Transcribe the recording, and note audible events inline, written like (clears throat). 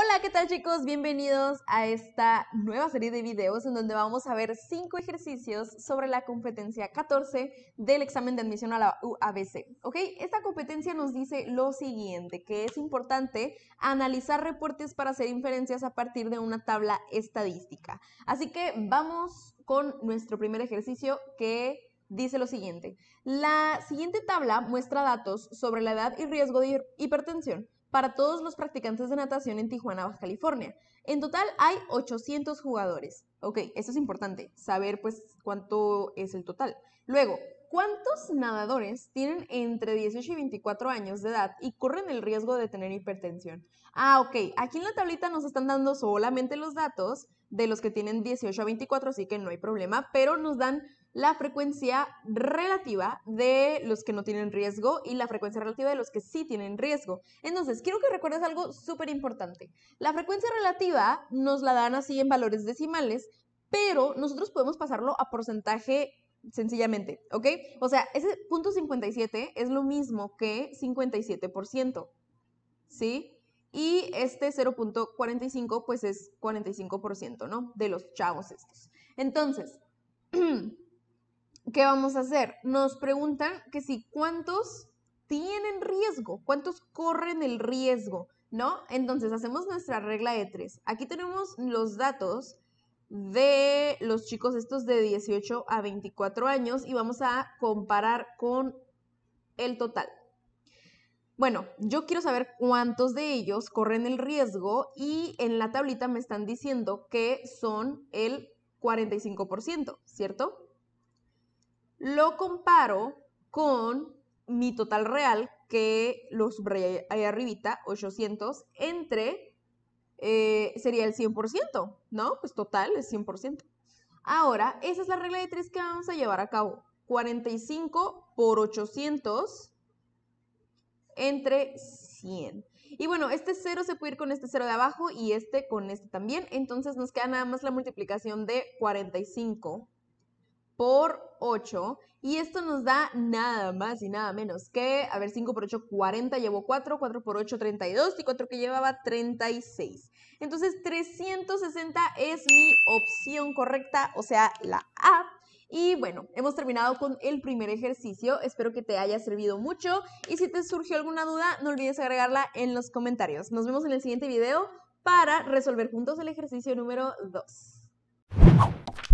Hola, ¿qué tal chicos? Bienvenidos a esta nueva serie de videos en donde vamos a ver 5 ejercicios sobre la competencia 14 del examen de admisión a la UABC. ¿Ok? Esta competencia nos dice lo siguiente, que es importante analizar reportes para hacer inferencias a partir de una tabla estadística. Así que vamos con nuestro primer ejercicio que dice lo siguiente. La siguiente tabla muestra datos sobre la edad y riesgo de hipertensión para todos los practicantes de natación en Tijuana, Baja California. En total hay 800 jugadores. Ok, eso es importante, saber pues cuánto es el total. Luego, ¿cuántos nadadores tienen entre 18 y 24 años de edad y corren el riesgo de tener hipertensión? Ah, ok, aquí en la tablita nos están dando solamente los datos de los que tienen 18 a 24, así que no hay problema, pero nos dan la frecuencia relativa de los que no tienen riesgo y la frecuencia relativa de los que sí tienen riesgo. Entonces, quiero que recuerdes algo súper importante. La frecuencia relativa nos la dan así en valores decimales, pero nosotros podemos pasarlo a porcentaje sencillamente, ¿ok? O sea, ese punto 57 es lo mismo que 57%, ¿sí? Y este 0.45 pues es 45%, ¿no? De los chavos estos. Entonces, (clears throat) ¿qué vamos a hacer? Nos preguntan que si cuántos tienen riesgo, cuántos corren el riesgo, ¿no? Entonces hacemos nuestra regla de tres. Aquí tenemos los datos de los chicos estos de 18 a 24 años y vamos a comparar con el total. Bueno, yo quiero saber cuántos de ellos corren el riesgo y en la tablita me están diciendo que son el 45%, ¿cierto? lo comparo con mi total real, que lo subrayé ahí arribita, 800, entre, eh, sería el 100%, ¿no? Pues total es 100%. Ahora, esa es la regla de 3 que vamos a llevar a cabo. 45 por 800 entre 100. Y bueno, este 0 se puede ir con este 0 de abajo y este con este también. Entonces nos queda nada más la multiplicación de 45 por 8. Y esto nos da nada más y nada menos que, a ver, 5 por 8, 40, llevo 4, 4 por 8, 32 y 4 que llevaba 36. Entonces, 360 es mi opción correcta, o sea, la A. Y bueno, hemos terminado con el primer ejercicio. Espero que te haya servido mucho. Y si te surgió alguna duda, no olvides agregarla en los comentarios. Nos vemos en el siguiente video para resolver juntos el ejercicio número 2.